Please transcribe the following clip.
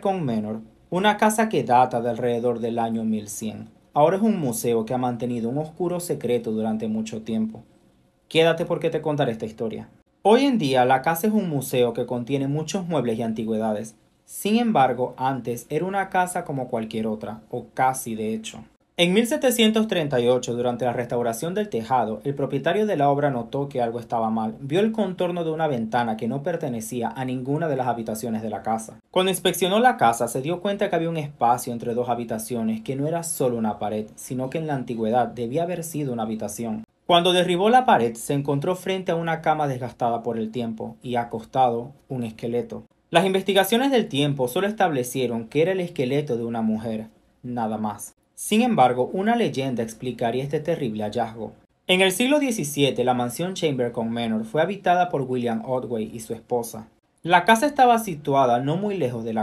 Con Manor, una casa que data de alrededor del año 1100. Ahora es un museo que ha mantenido un oscuro secreto durante mucho tiempo. Quédate porque te contaré esta historia. Hoy en día la casa es un museo que contiene muchos muebles y antigüedades. Sin embargo, antes era una casa como cualquier otra, o casi de hecho. En 1738, durante la restauración del tejado, el propietario de la obra notó que algo estaba mal. Vio el contorno de una ventana que no pertenecía a ninguna de las habitaciones de la casa. Cuando inspeccionó la casa, se dio cuenta que había un espacio entre dos habitaciones que no era solo una pared, sino que en la antigüedad debía haber sido una habitación. Cuando derribó la pared, se encontró frente a una cama desgastada por el tiempo y acostado un esqueleto. Las investigaciones del tiempo solo establecieron que era el esqueleto de una mujer, nada más. Sin embargo, una leyenda explicaría este terrible hallazgo. En el siglo XVII, la mansión con Manor fue habitada por William Otway y su esposa. La casa estaba situada no muy lejos de la